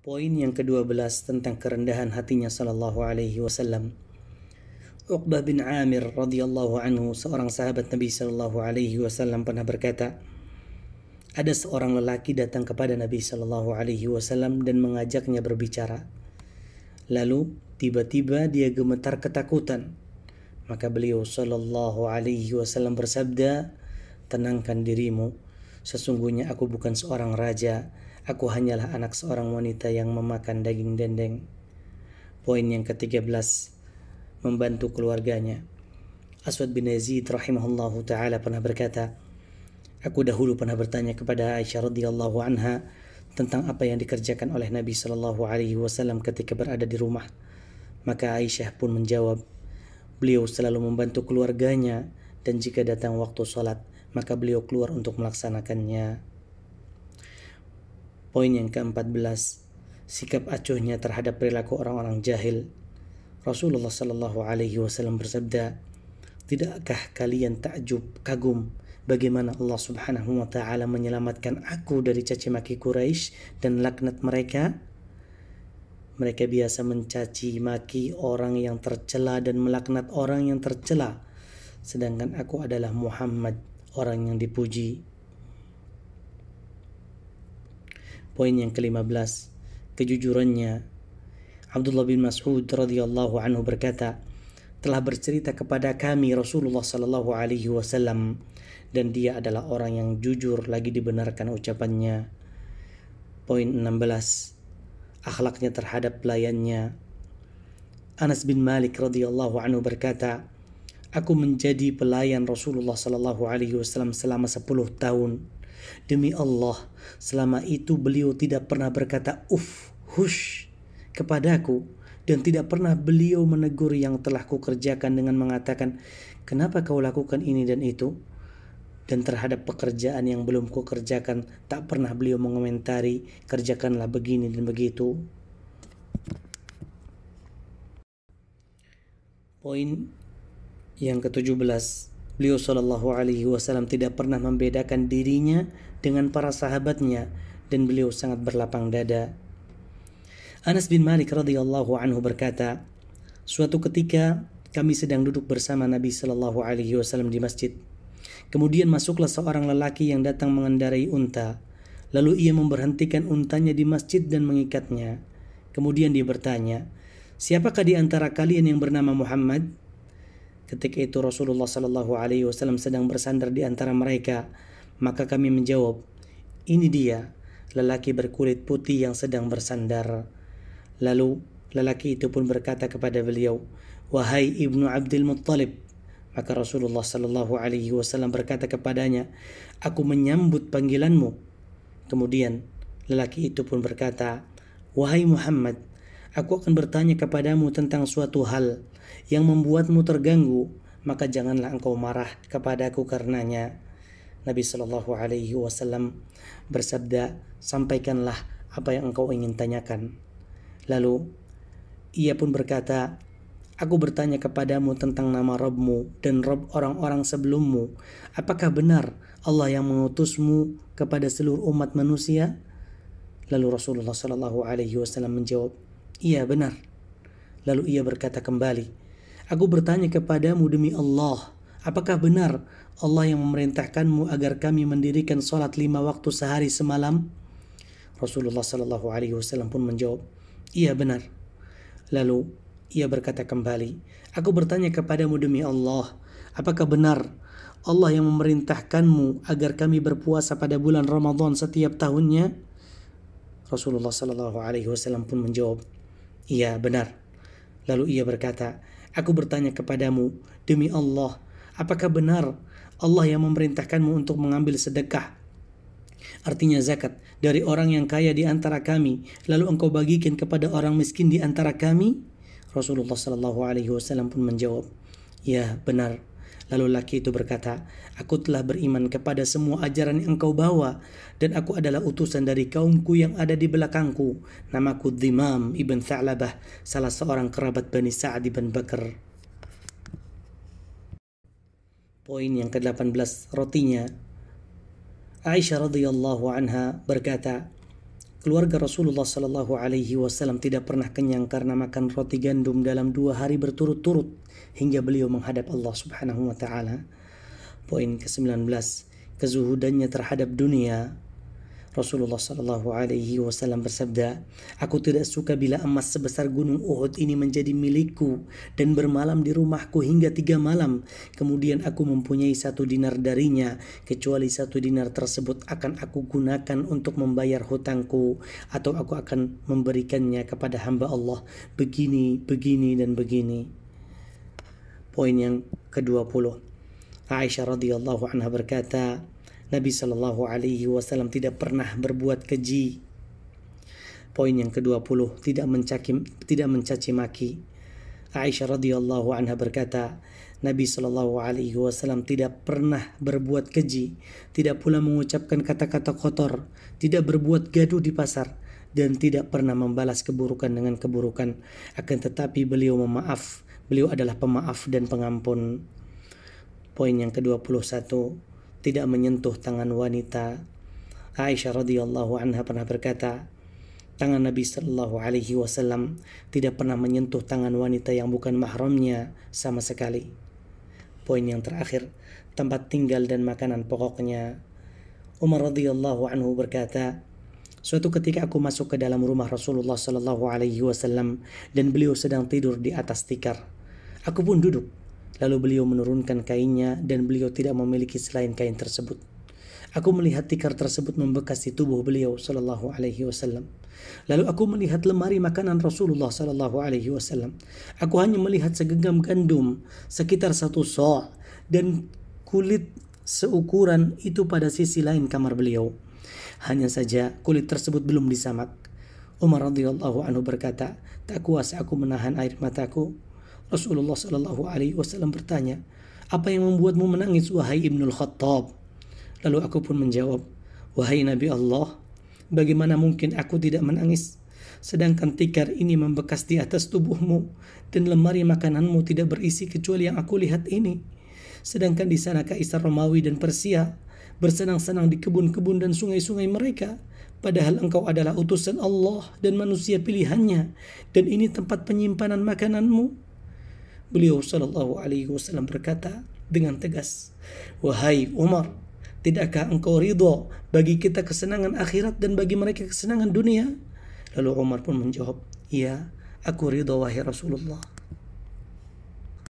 Poin yang ke-12 tentang kerendahan hatinya sallallahu alaihi wasallam. Uqbah bin Amir radhiyallahu anhu, seorang sahabat Nabi sallallahu alaihi wasallam pernah berkata, ada seorang lelaki datang kepada Nabi sallallahu alaihi wasallam dan mengajaknya berbicara. Lalu tiba-tiba dia gemetar ketakutan. Maka beliau sallallahu alaihi wasallam bersabda, "Tenangkan dirimu." Sesungguhnya aku bukan seorang raja, aku hanyalah anak seorang wanita yang memakan daging dendeng. Poin yang ke-13, membantu keluarganya. Aswad bin Yazid rahimahullahu taala pernah berkata, Aku dahulu pernah bertanya kepada Aisyah radhiyallahu anha tentang apa yang dikerjakan oleh Nabi Shallallahu alaihi wasallam ketika berada di rumah. Maka Aisyah pun menjawab, beliau selalu membantu keluarganya dan jika datang waktu sholat, maka beliau keluar untuk melaksanakannya. Poin yang ke-14, sikap acuhnya terhadap perilaku orang-orang jahil. Rasulullah Shallallahu alaihi wasallam bersabda, "Tidakkah kalian takjub kagum bagaimana Allah Subhanahu wa taala menyelamatkan aku dari caci maki Quraisy dan laknat mereka?" Mereka biasa mencaci maki orang yang tercela dan melaknat orang yang tercela, sedangkan aku adalah Muhammad orang yang dipuji. Poin yang ke-15, kejujurannya. Abdullah bin Mas'ud radhiyallahu anhu berkata, telah bercerita kepada kami Rasulullah Shallallahu Alaihi Wasallam dan dia adalah orang yang jujur lagi dibenarkan ucapannya. Poin 16 akhlaknya terhadap pelayannya. Anas bin Malik radhiyallahu anhu berkata, Aku menjadi pelayan Rasulullah Sallallahu Alaihi Wasallam selama 10 tahun. Demi Allah, selama itu beliau tidak pernah berkata "Uff, hush kepadaku dan tidak pernah beliau menegur yang telah kukerjakan dengan mengatakan, kenapa kau lakukan ini dan itu? Dan terhadap pekerjaan yang belum kukerjakan, tak pernah beliau mengomentari, kerjakanlah begini dan begitu. Poin yang ke-17 beliau sallallahu Alaihi Wasallam tidak pernah membedakan dirinya dengan para sahabatnya dan beliau sangat berlapang dada. Anas bin Malik radhiyallahu anhu berkata, suatu ketika kami sedang duduk bersama Nabi sallallahu Alaihi Wasallam di masjid. Kemudian masuklah seorang lelaki yang datang mengendarai unta. Lalu ia memberhentikan untanya di masjid dan mengikatnya. Kemudian dia bertanya, Siapakah di antara kalian yang bernama Muhammad? Ketika itu Rasulullah Shallallahu Alaihi Wasallam sedang bersandar di antara mereka, maka kami menjawab, ini dia lelaki berkulit putih yang sedang bersandar. Lalu lelaki itu pun berkata kepada beliau, wahai ibnu Abdul Muttalib. Maka Rasulullah Shallallahu Alaihi Wasallam berkata kepadanya, aku menyambut panggilanmu. Kemudian lelaki itu pun berkata, wahai Muhammad, aku akan bertanya kepadamu tentang suatu hal yang membuatmu terganggu, maka janganlah engkau marah kepadaku karenanya. Nabi Shallallahu Alaihi Wasallam bersabda, sampaikanlah apa yang engkau ingin tanyakan. Lalu ia pun berkata, Aku bertanya kepadamu tentang nama Robmu dan Rob orang-orang sebelummu. Apakah benar Allah yang mengutusmu kepada seluruh umat manusia? Lalu Rasulullah Shallallahu Alaihi Wasallam menjawab, Iya benar. Lalu ia berkata kembali, Aku bertanya kepadamu demi Allah, apakah benar Allah yang memerintahkanmu agar kami mendirikan sholat lima waktu sehari semalam? Rasulullah Shallallahu Alaihi Wasallam pun menjawab, iya benar. Lalu ia berkata kembali, aku bertanya kepadamu demi Allah, apakah benar Allah yang memerintahkanmu agar kami berpuasa pada bulan Ramadan setiap tahunnya? Rasulullah Shallallahu Alaihi Wasallam pun menjawab, iya benar. Lalu ia berkata, Aku bertanya kepadamu, demi Allah, apakah benar Allah yang memerintahkanmu untuk mengambil sedekah? Artinya zakat dari orang yang kaya di antara kami, lalu engkau bagikan kepada orang miskin di antara kami? Rasulullah Shallallahu Alaihi Wasallam pun menjawab, ya benar. Lalu laki itu berkata, Aku telah beriman kepada semua ajaran yang engkau bawa, dan aku adalah utusan dari kaumku yang ada di belakangku. Namaku Dhimam ibn Tha'labah, salah seorang kerabat Bani Sa'ad ibn Bakr. Poin yang ke-18, rotinya. Aisyah radhiyallahu anha berkata, Keluarga Rasulullah Shallallahu Alaihi Wasallam tidak pernah kenyang karena makan roti gandum dalam dua hari berturut-turut hingga beliau menghadap Allah Subhanahu Wa Taala. Poin ke-19, kezuhudannya terhadap dunia Rasulullah Shallallahu Alaihi Wasallam bersabda, Aku tidak suka bila emas sebesar gunung Uhud ini menjadi milikku dan bermalam di rumahku hingga tiga malam. Kemudian aku mempunyai satu dinar darinya, kecuali satu dinar tersebut akan aku gunakan untuk membayar hutangku atau aku akan memberikannya kepada hamba Allah. Begini, begini, dan begini. Poin yang ke-20. Aisyah radhiyallahu anha berkata, Nabi Shallallahu Alaihi Wasallam tidak pernah berbuat keji. Poin yang ke-20 tidak mencaci tidak mencaci maki. Aisyah radhiyallahu anha berkata, Nabi Shallallahu Alaihi Wasallam tidak pernah berbuat keji, tidak pula mengucapkan kata-kata kotor, tidak berbuat gaduh di pasar, dan tidak pernah membalas keburukan dengan keburukan. Akan tetapi beliau memaaf, beliau adalah pemaaf dan pengampun. Poin yang ke-21, tidak menyentuh tangan wanita. Aisyah radhiyallahu anha pernah berkata, tangan Nabi Shallallahu Alaihi Wasallam tidak pernah menyentuh tangan wanita yang bukan mahramnya sama sekali. Poin yang terakhir, tempat tinggal dan makanan pokoknya. Umar radhiyallahu anhu berkata, Suatu ketika aku masuk ke dalam rumah Rasulullah Shallallahu Alaihi Wasallam dan beliau sedang tidur di atas tikar. Aku pun duduk Lalu beliau menurunkan kainnya dan beliau tidak memiliki selain kain tersebut. Aku melihat tikar tersebut membekas di tubuh beliau sallallahu alaihi wasallam. Lalu aku melihat lemari makanan Rasulullah sallallahu alaihi wasallam. Aku hanya melihat segenggam gandum sekitar satu so' dan kulit seukuran itu pada sisi lain kamar beliau. Hanya saja kulit tersebut belum disamak. Umar radhiyallahu anhu berkata, "Tak kuasa aku menahan air mataku Rasulullah Shallallahu Alaihi Wasallam bertanya, apa yang membuatmu menangis wahai Ibnul Khattab? Lalu aku pun menjawab, wahai Nabi Allah, bagaimana mungkin aku tidak menangis? Sedangkan tikar ini membekas di atas tubuhmu dan lemari makananmu tidak berisi kecuali yang aku lihat ini. Sedangkan di sana Kaisar Romawi dan Persia bersenang-senang di kebun-kebun dan sungai-sungai mereka. Padahal engkau adalah utusan Allah dan manusia pilihannya, dan ini tempat penyimpanan makananmu. Beliau Shallallahu Alaihi Wasallam berkata dengan tegas, wahai Umar, tidakkah engkau ridho bagi kita kesenangan akhirat dan bagi mereka kesenangan dunia? Lalu Umar pun menjawab, ya, aku ridho wahai Rasulullah.